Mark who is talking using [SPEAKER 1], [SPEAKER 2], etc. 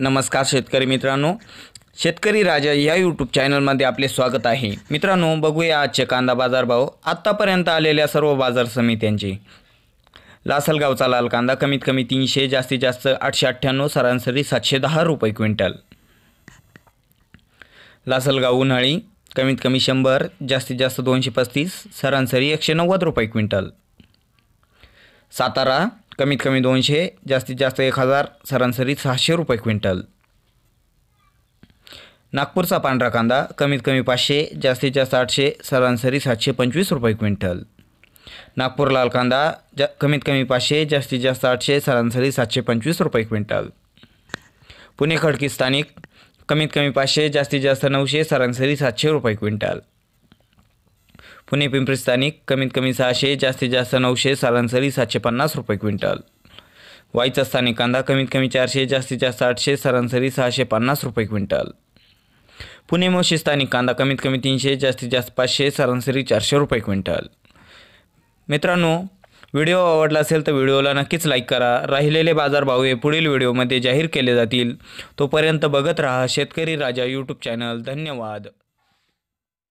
[SPEAKER 1] नमस्कार शेतकरी मित्रांनो शेतकरी राजा या यूट्यूब चॅनलमध्ये आपले स्वागत आहे मित्रांनो बघूया आजचे कांदा बाजार भाव आत्तापर्यंत आलेल्या सर्व बाजार समित्यांचे लासलगावचा लाल कांदा कमीत कमी तीनशे जास्तीत जास्त आठशे अठ्ठ्याण्णव सरासरी सातशे दहा रुपये क्विंटल लासलगाव उन्हाळी कमीत कमी शंभर जास्तीत जास्त दोनशे पस्तीस सरासरी एकशे नव्वद रुपये क्विंटल सातारा कमीत कमी दोनशे जास्तीत जास्त एक हजार सरासरी सहाशे रुपये क्विंटल नागपूरचा पांढरा कांदा कमीत कमी पाचशे जास्तीत जास्त आठशे सरासरी सातशे पंचवीस रुपये क्विंटल नागपूर लाल कांदा जा कमीत कमी पाचशे जास्तीत जास्त आठशे सरासरी सातशे पंचवीस रुपये क्विंटल पुणे खडकी स्थानिक कमीत कमी पाचशे जास्तीत जास्त नऊशे सरासरी सातशे रुपये क्विंटल पुणे पिंपरी स्थानिक कमीत कमी सहाशे जास्तीत जास्त नऊशे सरासरी सातशे पन्नास रुपये क्विंटल वाईचा स्थानिक कांदा कमीत कमी चारशे जास्तीत जास्त आठशे सरासरी सहाशे पन्नास रुपये क्विंटल पुणे मोशी स्थानिक कांदा कमीत कमी तीनशे जास्तीत जास्त पाचशे सरासरी चारशे रुपये क्विंटल मित्रांनो व्हिडिओ आवडला असेल तर व्हिडिओला नक्कीच लाईक करा राहिलेले बाजारभाव हे पुढील व्हिडिओमध्ये जाहीर केले जातील तोपर्यंत बघत राहा शेतकरी राजा यूट्यूब चॅनल धन्यवाद